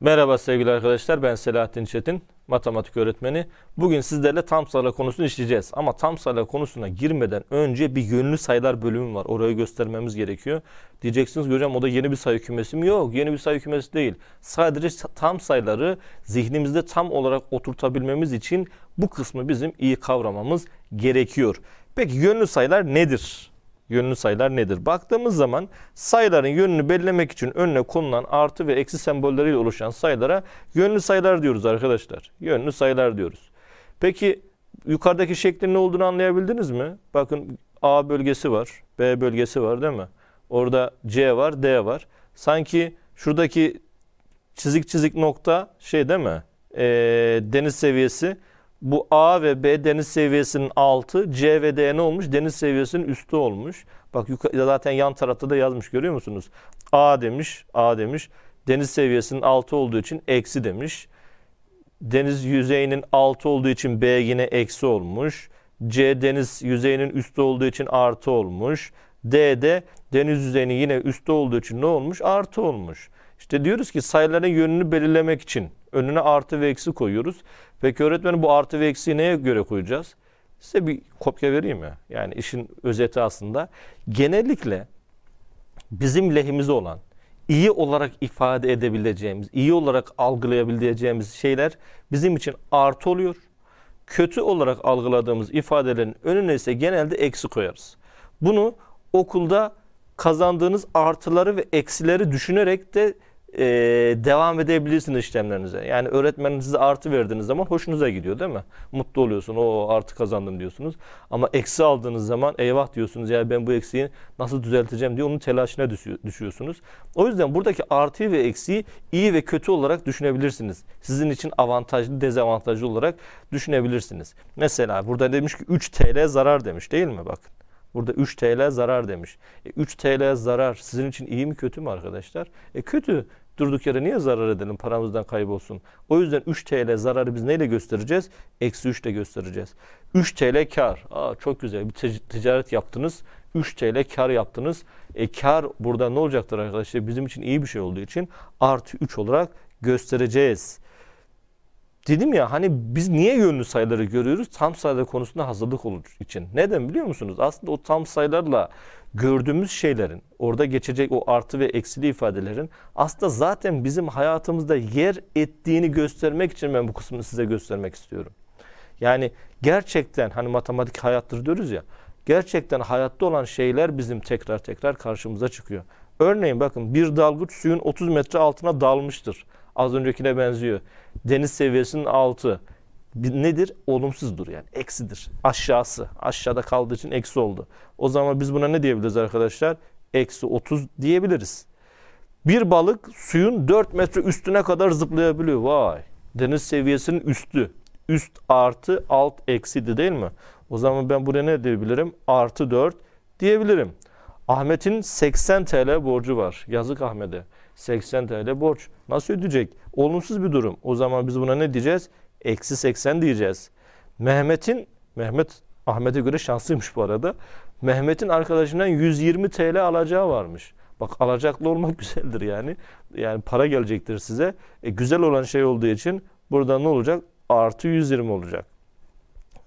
Merhaba sevgili arkadaşlar ben Selahattin Çetin matematik öğretmeni. Bugün sizlerle tam sayılar konusunu işleyeceğiz. Ama tam sayılar konusuna girmeden önce bir yönlü sayılar bölümü var. Orayı göstermemiz gerekiyor. Diyeceksiniz ki hocam o da yeni bir sayı kümesi mi? Yok yeni bir sayı kümesi değil. Sadece tam sayıları zihnimizde tam olarak oturtabilmemiz için bu kısmı bizim iyi kavramamız gerekiyor. Peki yönlü sayılar nedir? yönlü sayılar nedir? Baktığımız zaman sayıların yönünü belirlemek için önüne konulan artı ve eksi sembolleriyle oluşan sayılara yönlü sayılar diyoruz arkadaşlar. Yönlü sayılar diyoruz. Peki yukarıdaki şeklin ne olduğunu anlayabildiniz mi? Bakın A bölgesi var, B bölgesi var değil mi? Orada C var, D var. Sanki şuradaki çizik çizik nokta şey değil mi? E, deniz seviyesi bu A ve B deniz seviyesinin altı, C ve D ne olmuş? Deniz seviyesinin üstü olmuş. Bak zaten yan tarafta da yazmış görüyor musunuz? A demiş, A demiş. Deniz seviyesinin altı olduğu için eksi demiş. Deniz yüzeyinin altı olduğu için B yine eksi olmuş. C deniz yüzeyinin üstü olduğu için artı olmuş. D de deniz yüzeyinin yine üstü olduğu için ne olmuş? Artı olmuş. İşte diyoruz ki sayıların yönünü belirlemek için önüne artı ve eksi koyuyoruz. Peki öğretmenim bu artı ve eksiği neye göre koyacağız? Size bir kopya vereyim ya. Yani işin özeti aslında. Genellikle bizim lehimize olan, iyi olarak ifade edebileceğimiz, iyi olarak algılayabileceğimiz şeyler bizim için artı oluyor. Kötü olarak algıladığımız ifadelerin önüne ise genelde eksi koyarız. Bunu okulda kazandığınız artıları ve eksileri düşünerek de e, devam edebilirsiniz işlemlerinize. Yani öğretmenin size artı verdiğiniz zaman hoşunuza gidiyor değil mi? Mutlu oluyorsun. O artı kazandım diyorsunuz. Ama eksi aldığınız zaman eyvah diyorsunuz ya ben bu eksiği nasıl düzelteceğim diye onun telaşına düşüyorsunuz. O yüzden buradaki artı ve eksiği iyi ve kötü olarak düşünebilirsiniz. Sizin için avantajlı, dezavantajlı olarak düşünebilirsiniz. Mesela burada demiş ki 3 TL zarar demiş değil mi? Bakın. Burada 3 TL zarar demiş. E, 3 TL zarar sizin için iyi mi kötü mü arkadaşlar? E kötü. Durduk yere niye zarar edelim paramızdan kaybolsun. O yüzden 3 TL zararı biz neyle göstereceğiz? Eksi 3 ile göstereceğiz. 3 TL kar. Aa, çok güzel bir ticaret yaptınız. 3 TL kar yaptınız. E, kar burada ne olacaktır arkadaşlar? Bizim için iyi bir şey olduğu için artı 3 olarak göstereceğiz. Dedim ya hani biz niye yönlü sayıları görüyoruz? Tam sayılar konusunda hazırlık olur için. Neden biliyor musunuz? Aslında o tam sayılarla gördüğümüz şeylerin, orada geçecek o artı ve eksili ifadelerin aslında zaten bizim hayatımızda yer ettiğini göstermek için ben bu kısmını size göstermek istiyorum. Yani gerçekten hani matematik hayattır diyoruz ya. Gerçekten hayatta olan şeyler bizim tekrar tekrar karşımıza çıkıyor. Örneğin bakın bir dalgıç suyun 30 metre altına dalmıştır. Az öncekine benziyor. Deniz seviyesinin altı nedir? Olumsuzdur yani. Eksidir. Aşağısı. Aşağıda kaldığı için eksi oldu. O zaman biz buna ne diyebiliriz arkadaşlar? Eksi 30 diyebiliriz. Bir balık suyun 4 metre üstüne kadar zıplayabiliyor. Vay. Deniz seviyesinin üstü. Üst artı alt eksidi değil mi? O zaman ben buraya ne diyebilirim? Artı 4 diyebilirim. Ahmet'in 80 TL borcu var. Yazık Ahmet'e. 80 TL borç. Nasıl ödeyecek? Olumsuz bir durum. O zaman biz buna ne diyeceğiz? Eksi 80 diyeceğiz. Mehmet'in, Mehmet Ahmet'e göre şanslıymış bu arada. Mehmet'in arkadaşından 120 TL alacağı varmış. Bak alacaklı olmak güzeldir yani. Yani para gelecektir size. E, güzel olan şey olduğu için burada ne olacak? Artı 120 olacak.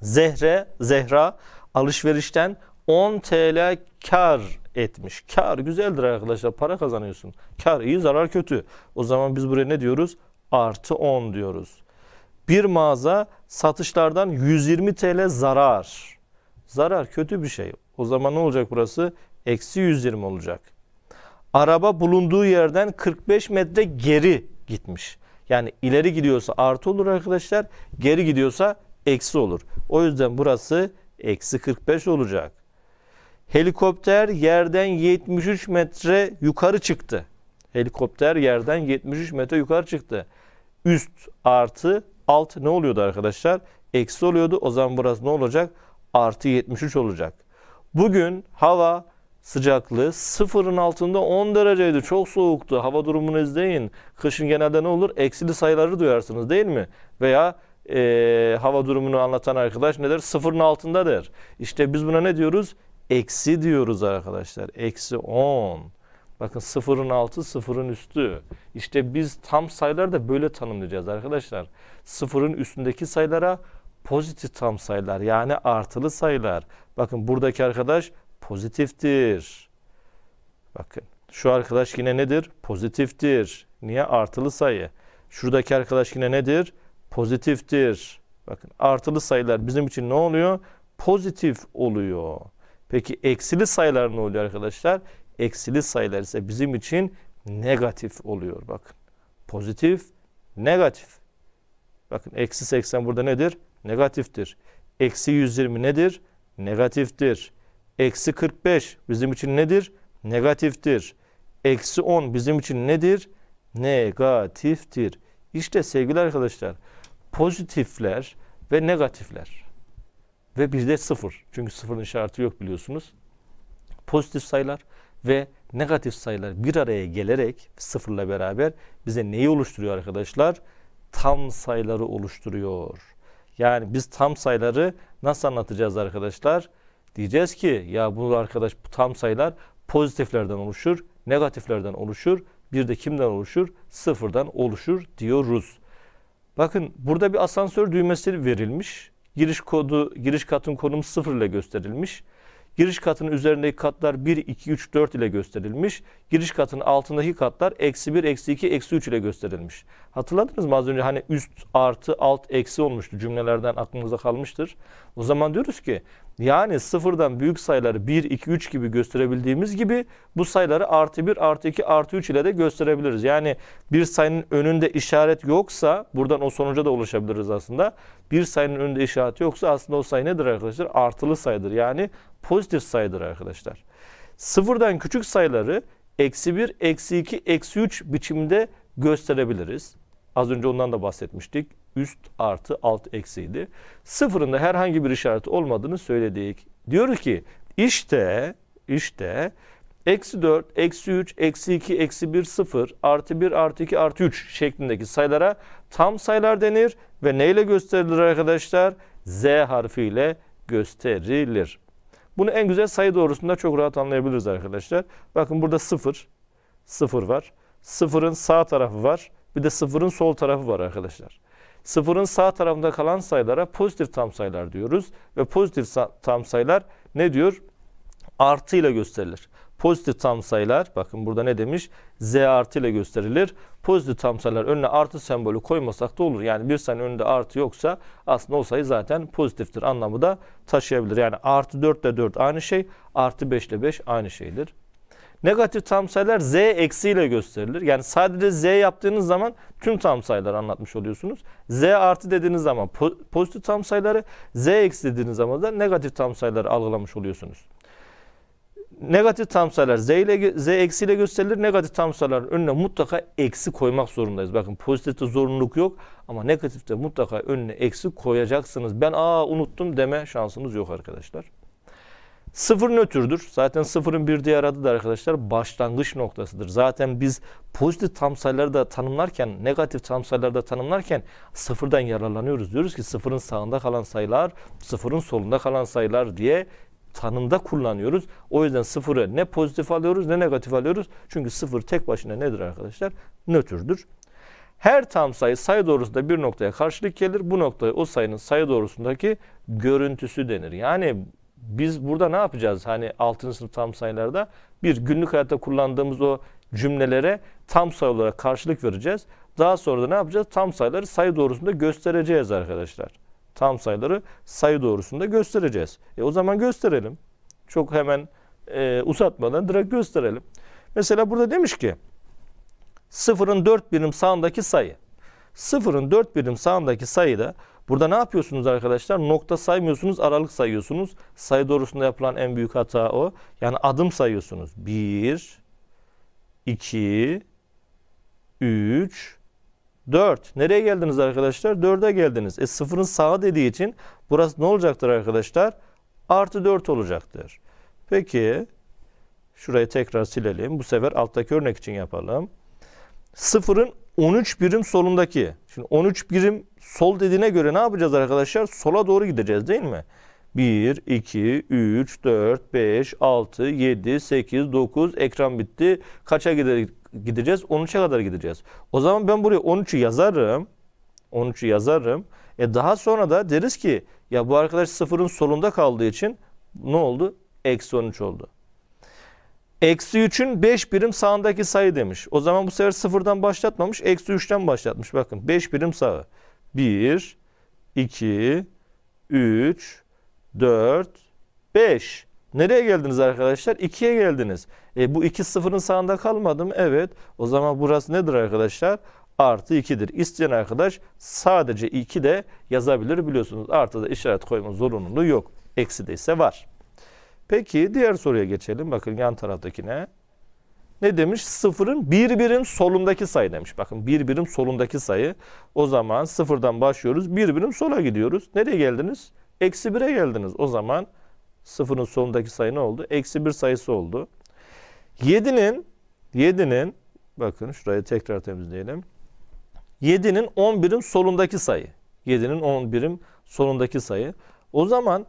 Zehre, Zehra alışverişten 10 TL kar etmiş. Kar güzeldir arkadaşlar. Para kazanıyorsun. Kar iyi, zarar kötü. O zaman biz buraya ne diyoruz? Artı 10 diyoruz. Bir mağaza satışlardan 120 TL zarar. Zarar kötü bir şey. O zaman ne olacak burası? Eksi 120 olacak. Araba bulunduğu yerden 45 metre geri gitmiş. Yani ileri gidiyorsa artı olur arkadaşlar. Geri gidiyorsa eksi olur. O yüzden burası eksi 45 olacak. Helikopter yerden 73 metre yukarı çıktı. Helikopter yerden 73 metre yukarı çıktı. Üst artı alt ne oluyordu arkadaşlar? Eksi oluyordu. O zaman burası ne olacak? Artı 73 olacak. Bugün hava sıcaklığı sıfırın altında 10 dereceydi. Çok soğuktu. Hava durumunu izleyin. Kışın genelde ne olur? Eksili sayıları duyarsınız değil mi? Veya e, hava durumunu anlatan arkadaş ne der? Sıfırın altında der. İşte biz buna ne diyoruz? eksi diyoruz arkadaşlar. Eksi 10. Bakın sıfırın altı sıfırın üstü. İşte biz tam sayılar da böyle tanımlayacağız arkadaşlar. Sıfırın üstündeki sayılara pozitif tam sayılar yani artılı sayılar. Bakın buradaki arkadaş pozitiftir. Bakın şu arkadaş yine nedir? Pozitiftir. Niye? Artılı sayı. Şuradaki arkadaş yine nedir? Pozitiftir. Bakın artılı sayılar bizim için ne oluyor? Pozitif oluyor. Peki eksili sayılar ne oluyor arkadaşlar? Eksili sayılar ise bizim için negatif oluyor bakın. Pozitif, negatif. Bakın eksi 80 burada nedir? Negatiftir. Eksi 120 nedir? Negatiftir. Eksi 45 bizim için nedir? Negatiftir. Eksi 10 bizim için nedir? Negatiftir. İşte sevgili arkadaşlar pozitifler ve negatifler ve bizde sıfır. Çünkü sıfırın işareti yok biliyorsunuz. Pozitif sayılar ve negatif sayılar bir araya gelerek sıfırla beraber bize neyi oluşturuyor arkadaşlar? Tam sayıları oluşturuyor. Yani biz tam sayıları nasıl anlatacağız arkadaşlar? Diyeceğiz ki ya bu arkadaş bu tam sayılar pozitiflerden oluşur, negatiflerden oluşur, bir de kimden oluşur? Sıfırdan oluşur diyoruz. Bakın burada bir asansör düğmesi verilmiş. Giriş kodu, giriş katın konumu 0 ile gösterilmiş. Giriş katının üzerindeki katlar 1, 2, 3, 4 ile gösterilmiş. Giriş katının altındaki katlar eksi 1, eksi 2, eksi 3 ile gösterilmiş. Hatırladınız mı az önce hani üst artı alt eksi olmuştu cümlelerden aklınızda kalmıştır. O zaman diyoruz ki yani sıfırdan büyük sayıları 1, 2, 3 gibi gösterebildiğimiz gibi bu sayıları artı 1, artı 2, artı 3 ile de gösterebiliriz. Yani bir sayının önünde işaret yoksa buradan o sonuca da ulaşabiliriz aslında bir sayının önünde işareti yoksa aslında o sayı nedir arkadaşlar? Artılı sayıdır. Yani pozitif sayıdır arkadaşlar. Sıfırdan küçük sayıları eksi 1, eksi 2, eksi 3 biçimde gösterebiliriz. Az önce ondan da bahsetmiştik. Üst artı alt eksiydi. Sıfırında herhangi bir işareti olmadığını söyledik. Diyor ki işte işte eksi 4, eksi 3, eksi 2, eksi 1, 0, artı 1, artı 2, artı 3 şeklindeki sayılara tam sayılar denir ve neyle gösterilir arkadaşlar? Z harfiyle gösterilir. Bunu en güzel sayı doğrusunda çok rahat anlayabiliriz arkadaşlar. Bakın burada 0, 0 var. 0'ın sağ tarafı var. Bir de 0'ın sol tarafı var arkadaşlar. 0'ın sağ tarafında kalan sayılara pozitif tam sayılar diyoruz. Ve pozitif tam sayılar ne diyor? Artı ile gösterilir. Pozitif tam sayılar bakın burada ne demiş? Z artı ile gösterilir. Pozitif tam sayılar önüne artı sembolü koymasak da olur. Yani bir sayının önünde artı yoksa aslında o sayı zaten pozitiftir anlamı da taşıyabilir. Yani artı 4 ile 4 aynı şey. Artı 5 ile 5 aynı şeydir. Negatif tam sayılar z eksi ile gösterilir. Yani sadece z yaptığınız zaman tüm tam sayıları anlatmış oluyorsunuz. z artı dediğiniz zaman pozitif tam sayıları, z eksi dediğiniz zaman da negatif tam sayıları algılamış oluyorsunuz negatif tam sayılar z, ile, z eksiyle gösterilir. Negatif tam sayıların önüne mutlaka eksi koymak zorundayız. Bakın pozitifte zorunluluk yok ama negatifte mutlaka önüne eksi koyacaksınız. Ben aa unuttum deme şansınız yok arkadaşlar. Sıfır nötrdür. Zaten sıfırın bir diğer adı da arkadaşlar başlangıç noktasıdır. Zaten biz pozitif tam sayıları da tanımlarken, negatif tam sayıları da tanımlarken sıfırdan yararlanıyoruz. Diyoruz ki sıfırın sağında kalan sayılar, sıfırın solunda kalan sayılar diye tanımda kullanıyoruz. O yüzden sıfırı ne pozitif alıyoruz ne negatif alıyoruz. Çünkü sıfır tek başına nedir arkadaşlar? Nötrdür. Her tam sayı sayı doğrusunda bir noktaya karşılık gelir. Bu noktaya o sayının sayı doğrusundaki görüntüsü denir. Yani biz burada ne yapacağız? Hani 6. sınıf tam sayılarda bir günlük hayatta kullandığımız o cümlelere tam sayı olarak karşılık vereceğiz. Daha sonra da ne yapacağız? Tam sayıları sayı doğrusunda göstereceğiz arkadaşlar tam sayıları sayı doğrusunda göstereceğiz. E o zaman gösterelim. Çok hemen e, uzatmadan direkt gösterelim. Mesela burada demiş ki sıfırın 4 birim sağındaki sayı. Sıfırın 4 birim sağındaki sayıda burada ne yapıyorsunuz arkadaşlar? Nokta saymıyorsunuz, aralık sayıyorsunuz. Sayı doğrusunda yapılan en büyük hata o. Yani adım sayıyorsunuz. 1, 2, 3, 4. Nereye geldiniz arkadaşlar? 4'e geldiniz. E sıfırın sağı dediği için burası ne olacaktır arkadaşlar? Artı 4 olacaktır. Peki şurayı tekrar silelim. Bu sefer alttaki örnek için yapalım. Sıfırın 13 birim solundaki. Şimdi 13 birim sol dediğine göre ne yapacağız arkadaşlar? Sola doğru gideceğiz değil mi? 1, 2, 3, 4, 5, 6, 7, 8, 9 ekran bitti. Kaça gidelim? gideceğiz. 13'e kadar gideceğiz. O zaman ben buraya 13'ü yazarım. 13'ü yazarım. E daha sonra da deriz ki ya bu arkadaş sıfırın solunda kaldığı için ne oldu? Eksi 13 oldu. Eksi 3'ün 5 birim sağındaki sayı demiş. O zaman bu sefer sıfırdan başlatmamış. Eksi 3'ten başlatmış. Bakın 5 birim sağı. 1, 2, 3, 4, 5. Nereye geldiniz arkadaşlar? 2'ye geldiniz. E, bu 2 sıfırın sağında kalmadım. Evet. O zaman burası nedir arkadaşlar? Artı 2'dir. İsteyen arkadaş sadece 2 de yazabilir biliyorsunuz. Artıda işaret koyma zorunluluğu yok. Eksi de ise var. Peki diğer soruya geçelim. Bakın yan taraftakine. Ne demiş? Sıfırın bir birim solundaki sayı demiş. Bakın bir birim solundaki sayı. O zaman sıfırdan başlıyoruz. Bir birim sola gidiyoruz. Nereye geldiniz? Eksi 1'e geldiniz. O zaman Sıfırın sonundaki sayı ne oldu? Eksi bir sayısı oldu. 7'nin 7'nin bakın şurayı tekrar temizleyelim. 7'nin 10 birim solundaki sayı. 7'nin 10 birim solundaki sayı. O zaman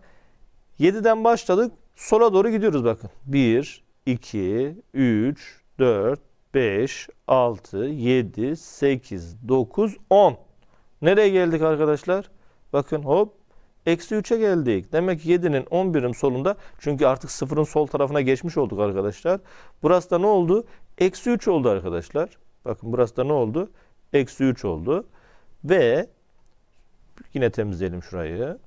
7'den başladık. Sola doğru gidiyoruz bakın. 1, 2, 3, 4, 5, 6, 7, 8, 9, 10. Nereye geldik arkadaşlar? Bakın hop Eksi 3'e geldik. Demek ki 7'nin 10 birim solunda. Çünkü artık sıfırın sol tarafına geçmiş olduk arkadaşlar. Burası da ne oldu? Eksi 3 oldu arkadaşlar. Bakın burası da ne oldu? Eksi 3 oldu. Ve yine temizleyelim şurayı.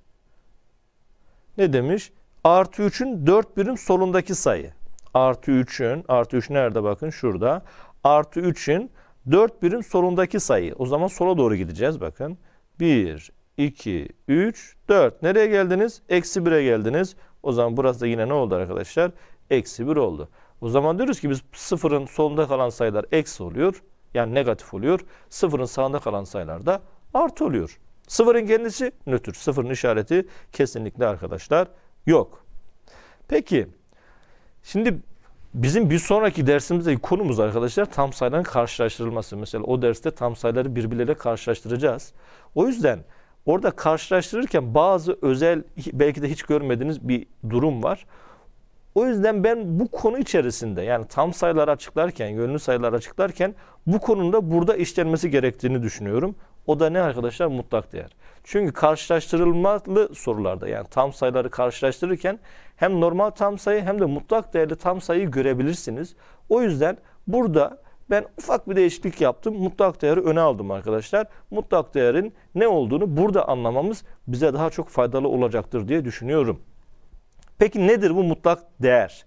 Ne demiş? Artı 3'ün 4 birim solundaki sayı. Artı 3'ün, artı 3 nerede bakın? Şurada. Artı 3'ün 4 birim solundaki sayı. O zaman sola doğru gideceğiz bakın. 1, 2, 3, 4. Nereye geldiniz? Eksi 1'e geldiniz. O zaman burası da yine ne oldu arkadaşlar? Eksi 1 oldu. O zaman diyoruz ki biz sıfırın solunda kalan sayılar eksi oluyor. Yani negatif oluyor. Sıfırın sağında kalan sayılar da artı oluyor. Sıfırın kendisi nötr. Sıfırın işareti kesinlikle arkadaşlar yok. Peki şimdi bizim bir sonraki dersimizdeki konumuz arkadaşlar tam sayıların karşılaştırılması. Mesela o derste tam sayıları birbirleriyle karşılaştıracağız. O yüzden Orada karşılaştırırken bazı özel belki de hiç görmediğiniz bir durum var. O yüzden ben bu konu içerisinde yani tam sayılar açıklarken, yönlü sayılar açıklarken bu konuda burada işlenmesi gerektiğini düşünüyorum. O da ne arkadaşlar? Mutlak değer. Çünkü karşılaştırılmalı sorularda yani tam sayıları karşılaştırırken hem normal tam sayı hem de mutlak değerli tam sayıyı görebilirsiniz. O yüzden burada ben ufak bir değişiklik yaptım. Mutlak değeri öne aldım arkadaşlar. Mutlak değerin ne olduğunu burada anlamamız bize daha çok faydalı olacaktır diye düşünüyorum. Peki nedir bu mutlak değer?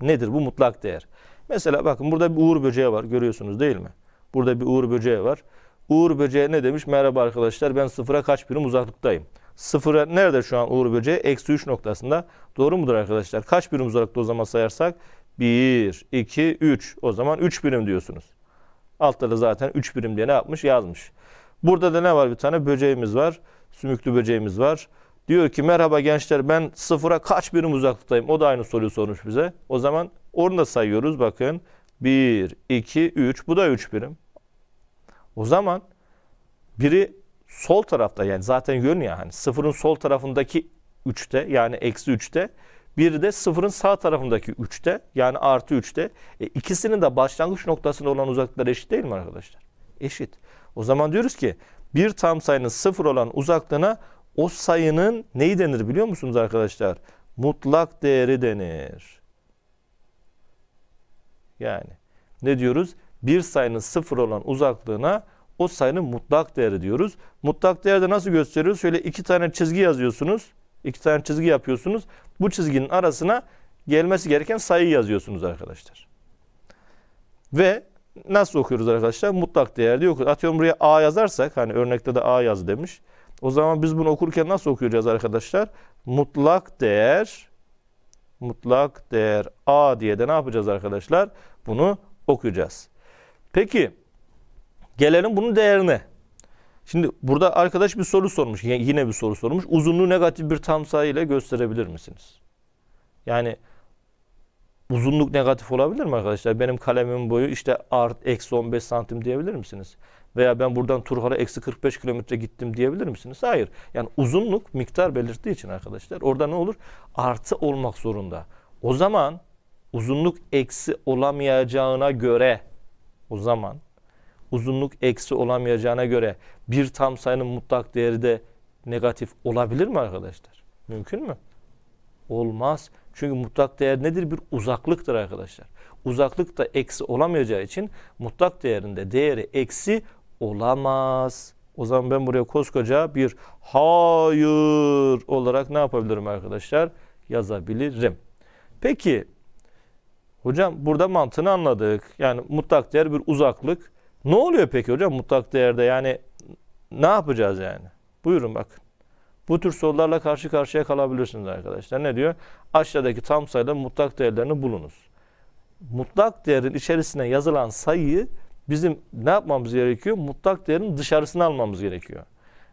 Nedir bu mutlak değer? Mesela bakın burada bir uğur böceği var görüyorsunuz değil mi? Burada bir uğur böceği var. Uğur böceği ne demiş? Merhaba arkadaşlar ben sıfıra kaç birim uzaklıktayım? Sıfıra nerede şu an Uğur böceği? Eksi 3 noktasında. Doğru mudur arkadaşlar? Kaç birim uzaklıkta o zaman sayarsak? 1, 2, 3. O zaman 3 birim diyorsunuz. Altta da zaten 3 birim diye ne yapmış? Yazmış. Burada da ne var? Bir tane böceğimiz var. Sümüklü böceğimiz var. Diyor ki merhaba gençler ben sıfıra kaç birim uzaklıktayım? O da aynı soruyu sormuş bize. O zaman onu da sayıyoruz bakın. 1, 2, 3. Bu da 3 birim. O zaman biri sol tarafta yani zaten yön ya hani sıfırın sol tarafındaki 3'te yani eksi 3'te biri de sıfırın sağ tarafındaki 3'te yani artı 3'te. E, ikisinin de başlangıç noktasında olan uzaklıkları eşit değil mi arkadaşlar? Eşit. O zaman diyoruz ki bir tam sayının sıfır olan uzaklığına o sayının neyi denir biliyor musunuz arkadaşlar? Mutlak değeri denir. Yani ne diyoruz? Bir sayının sıfır olan uzaklığına o sayının mutlak değeri diyoruz. Mutlak değerde nasıl gösteriyoruz? Şöyle iki tane çizgi yazıyorsunuz. İki tane çizgi yapıyorsunuz. Bu çizginin arasına gelmesi gereken sayı yazıyorsunuz arkadaşlar. Ve nasıl okuyoruz arkadaşlar? Mutlak değer diye okuyoruz. Atıyorum buraya A yazarsak hani örnekte de A yaz demiş. O zaman biz bunu okurken nasıl okuyacağız arkadaşlar? Mutlak değer mutlak değer A diye de ne yapacağız arkadaşlar? Bunu okuyacağız. Peki gelelim bunun değerine. Şimdi burada arkadaş bir soru sormuş. Yine bir soru sormuş. Uzunluğu negatif bir tam sayı ile gösterebilir misiniz? Yani uzunluk negatif olabilir mi arkadaşlar? Benim kalemimin boyu işte art eksi 15 santim diyebilir misiniz? Veya ben buradan Turhal'a eksi 45 kilometre gittim diyebilir misiniz? Hayır. Yani uzunluk miktar belirttiği için arkadaşlar orada ne olur? Artı olmak zorunda. O zaman uzunluk eksi olamayacağına göre o zaman uzunluk eksi olamayacağına göre bir tam sayının mutlak değeri de negatif olabilir mi arkadaşlar? Mümkün mü? Olmaz. Çünkü mutlak değer nedir? Bir uzaklıktır arkadaşlar. Uzaklık da eksi olamayacağı için mutlak değerinde değeri eksi olamaz. O zaman ben buraya koskoca bir hayır olarak ne yapabilirim arkadaşlar? Yazabilirim. Peki hocam burada mantığını anladık. Yani mutlak değer bir uzaklık. Ne oluyor peki hocam mutlak değerde? Yani ne yapacağız yani? Buyurun bakın. Bu tür sorularla karşı karşıya kalabilirsiniz arkadaşlar. Ne diyor? Aşağıdaki tam sayıda mutlak değerlerini bulunuz. Mutlak değerin içerisine yazılan sayıyı bizim ne yapmamız gerekiyor? Mutlak değerin dışarısını almamız gerekiyor.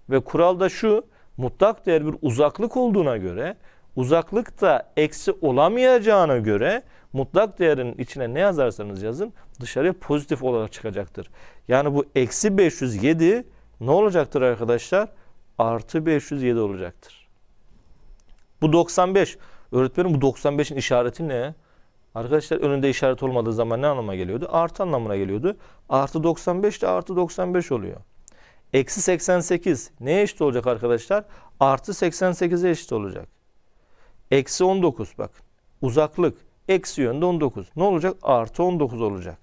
Ve kuralda şu, mutlak değer bir uzaklık olduğuna göre, uzaklık da eksi olamayacağına göre mutlak değerin içine ne yazarsanız yazın dışarıya pozitif olarak çıkacaktır. Yani bu eksi 507 ne olacaktır arkadaşlar? Artı 507 olacaktır. Bu 95. Öğretmenim bu 95'in işareti ne? Arkadaşlar önünde işaret olmadığı zaman ne anlama geliyordu? Artı anlamına geliyordu. Artı 95 de artı 95 oluyor. Eksi 88 neye eşit olacak arkadaşlar? Artı 88'e eşit olacak. Eksi 19 bak. Uzaklık. Eksi yönde 19. Ne olacak? Artı 19 olacak.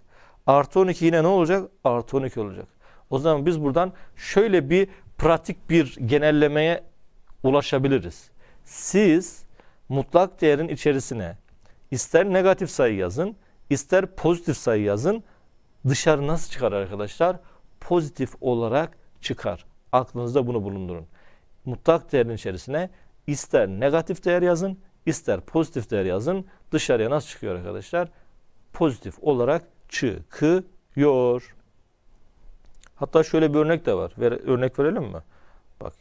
Artı 12 yine ne olacak? Artı 12 olacak. O zaman biz buradan şöyle bir pratik bir genellemeye ulaşabiliriz. Siz mutlak değerin içerisine ister negatif sayı yazın, ister pozitif sayı yazın. Dışarı nasıl çıkar arkadaşlar? Pozitif olarak çıkar. Aklınızda bunu bulundurun. Mutlak değerin içerisine ister negatif değer yazın, ister pozitif değer yazın. Dışarıya nasıl çıkıyor arkadaşlar? Pozitif olarak çıkıyor. Hatta şöyle bir örnek de var. Ver, örnek verelim mi? Bak.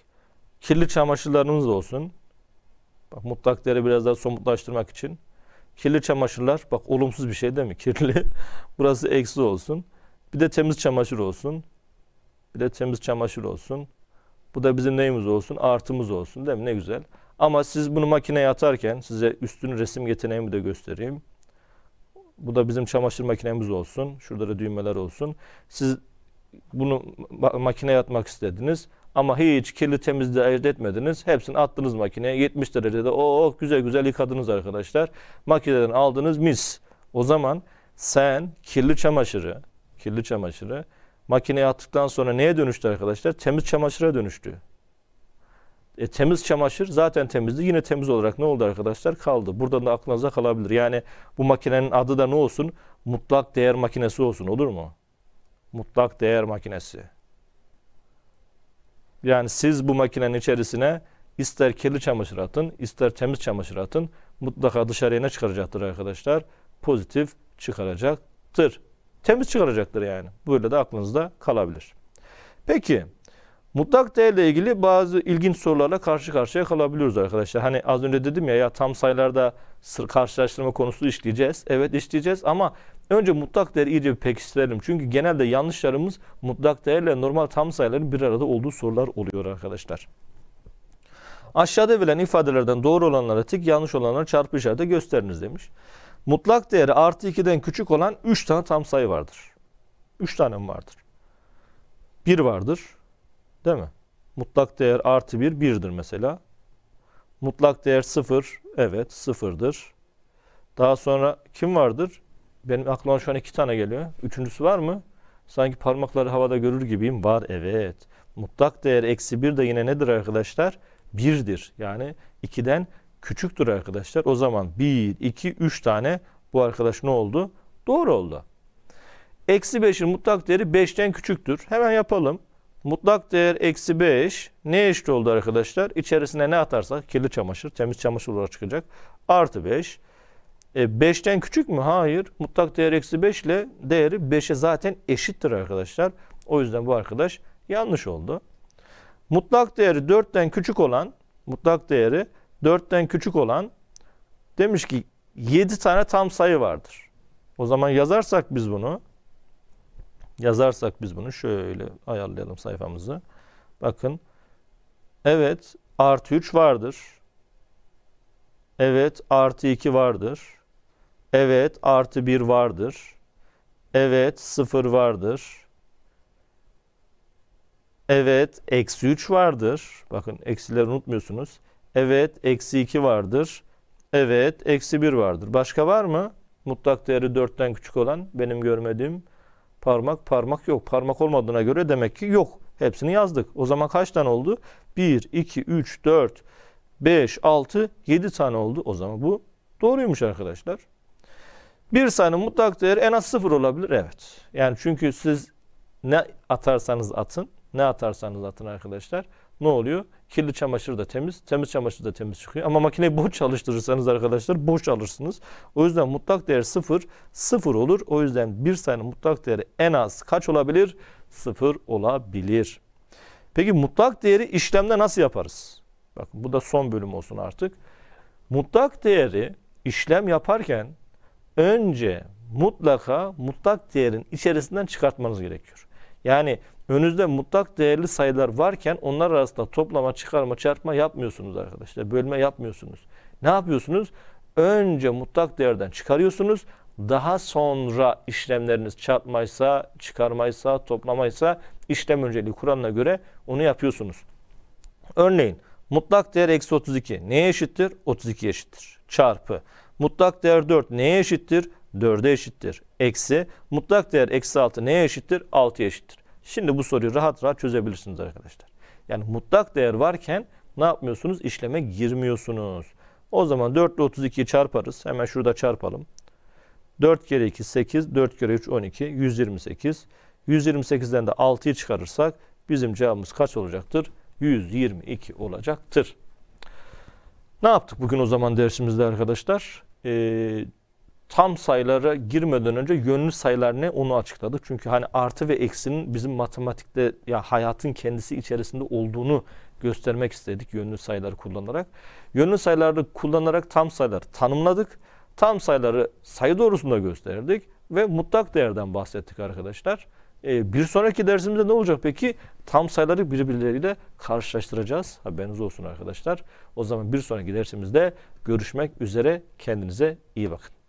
Kirli çamaşırlarınız da olsun. Bak mutlak değeri biraz daha somutlaştırmak için. Kirli çamaşırlar. Bak olumsuz bir şey değil mi? Kirli. Burası eksi olsun. Bir de temiz çamaşır olsun. Bir de temiz çamaşır olsun. Bu da bizim neyimiz olsun? Artımız olsun değil mi? Ne güzel. Ama siz bunu makineye atarken size üstünü resim yeteneğimi de göstereyim. Bu da bizim çamaşır makinemiz olsun. Şurada da düğmeler olsun. Siz bunu makineye atmak istediniz ama hiç kirli temizliği ayırt etmediniz. Hepsini attınız makineye 70 derecede o oh, oh güzel güzel yıkadınız arkadaşlar. Makineden aldınız mis. O zaman sen kirli çamaşırı, kirli çamaşırı makineye attıktan sonra neye dönüştü arkadaşlar? Temiz çamaşıra dönüştü. E, temiz çamaşır zaten temizdi. Yine temiz olarak ne oldu arkadaşlar? Kaldı. Buradan da aklınıza kalabilir. Yani bu makinenin adı da ne olsun? Mutlak değer makinesi olsun. Olur mu? Mutlak değer makinesi. Yani siz bu makinenin içerisine ister kirli çamaşır atın, ister temiz çamaşır atın. Mutlaka dışarıya ne çıkaracaktır arkadaşlar? Pozitif çıkaracaktır. Temiz çıkaracaktır yani. Böyle de aklınızda kalabilir. Peki. Mutlak değerle ilgili bazı ilginç sorularla karşı karşıya kalabiliyoruz arkadaşlar. Hani az önce dedim ya ya tam sayılarda karşılaştırma konusu işleyeceğiz. Evet işleyeceğiz ama önce mutlak değeri iyice bir pekiştirelim. Çünkü genelde yanlışlarımız mutlak değerle normal tam sayıların bir arada olduğu sorular oluyor arkadaşlar. Aşağıda verilen ifadelerden doğru olanlara tık yanlış olanlara çarpı işareti gösteriniz demiş. Mutlak değeri artı 2'den küçük olan 3 tane tam sayı vardır. 3 tane vardır? 1 vardır. Değil mi? Mutlak değer artı bir birdir mesela. Mutlak değer sıfır evet sıfırdır. Daha sonra kim vardır? Benim aklıma şu an iki tane geliyor. Üçüncüsü var mı? Sanki parmakları havada görür gibiyim. Var evet. Mutlak değer eksi bir de yine nedir arkadaşlar? Birdir. Yani ikiden küçüktür arkadaşlar. O zaman bir, iki, üç tane bu arkadaş ne oldu? Doğru oldu. Eksi beşin mutlak değeri beşten küçüktür. Hemen yapalım. Mutlak değer eksi 5 ne eşit oldu arkadaşlar? İçerisine ne atarsak kirli çamaşır, temiz çamaşır olarak çıkacak. Artı 5. E, 5'ten küçük mü? Hayır. Mutlak değer eksi 5 ile değeri 5'e zaten eşittir arkadaşlar. O yüzden bu arkadaş yanlış oldu. Mutlak değeri 4'ten küçük olan, mutlak değeri 4'ten küçük olan demiş ki 7 tane tam sayı vardır. O zaman yazarsak biz bunu yazarsak biz bunu şöyle ayarlayalım sayfamızı. Bakın evet artı 3 vardır. Evet artı 2 vardır. Evet artı 1 vardır. Evet 0 vardır. Evet eksi 3 vardır. Bakın eksileri unutmuyorsunuz. Evet eksi 2 vardır. Evet eksi 1 vardır. Başka var mı? Mutlak değeri 4'ten küçük olan benim görmediğim Parmak parmak yok. Parmak olmadığına göre demek ki yok. Hepsini yazdık. O zaman kaç tane oldu? 1, 2, 3, 4, 5, 6, 7 tane oldu. O zaman bu doğruymuş arkadaşlar. Bir sayının mutlak değeri en az sıfır olabilir. Evet. Yani çünkü siz ne atarsanız atın, ne atarsanız atın arkadaşlar ne oluyor? Kirli çamaşır da temiz, temiz çamaşır da temiz çıkıyor. Ama makineyi boş çalıştırırsanız arkadaşlar boş alırsınız. O yüzden mutlak değer sıfır, sıfır olur. O yüzden bir sayının mutlak değeri en az kaç olabilir? Sıfır olabilir. Peki mutlak değeri işlemde nasıl yaparız? Bakın bu da son bölüm olsun artık. Mutlak değeri işlem yaparken önce mutlaka mutlak değerin içerisinden çıkartmanız gerekiyor. Yani Önünüzde mutlak değerli sayılar varken onlar arasında toplama, çıkarma, çarpma yapmıyorsunuz arkadaşlar. Bölme yapmıyorsunuz. Ne yapıyorsunuz? Önce mutlak değerden çıkarıyorsunuz. Daha sonra işlemleriniz çarpmaysa, çıkarmaysa, toplamaysa işlem önceliği Kur'an'a göre onu yapıyorsunuz. Örneğin mutlak değer eksi 32 neye eşittir? 32 eşittir. Çarpı. Mutlak değer 4 neye eşittir? 4'e eşittir. Eksi. Mutlak değer eksi 6 neye eşittir? 6'ya eşittir. Şimdi bu soruyu rahat rahat çözebilirsiniz arkadaşlar. Yani mutlak değer varken ne yapmıyorsunuz? İşleme girmiyorsunuz. O zaman 4 ile 32'yi çarparız. Hemen şurada çarpalım. 4 kere 2 8, 4 kere 3 12, 128. 128'den de 6'yı çıkarırsak bizim cevabımız kaç olacaktır? 122 olacaktır. Ne yaptık bugün o zaman dersimizde arkadaşlar? Ee, tam sayılara girmeden önce yönlü sayılar ne onu açıkladık. Çünkü hani artı ve eksinin bizim matematikte ya hayatın kendisi içerisinde olduğunu göstermek istedik yönlü sayıları kullanarak. Yönlü sayıları kullanarak tam sayıları tanımladık. Tam sayıları sayı doğrusunda gösterdik ve mutlak değerden bahsettik arkadaşlar. Ee, bir sonraki dersimizde ne olacak peki? Tam sayıları birbirleriyle karşılaştıracağız. Haberiniz olsun arkadaşlar. O zaman bir sonraki dersimizde görüşmek üzere. Kendinize iyi bakın.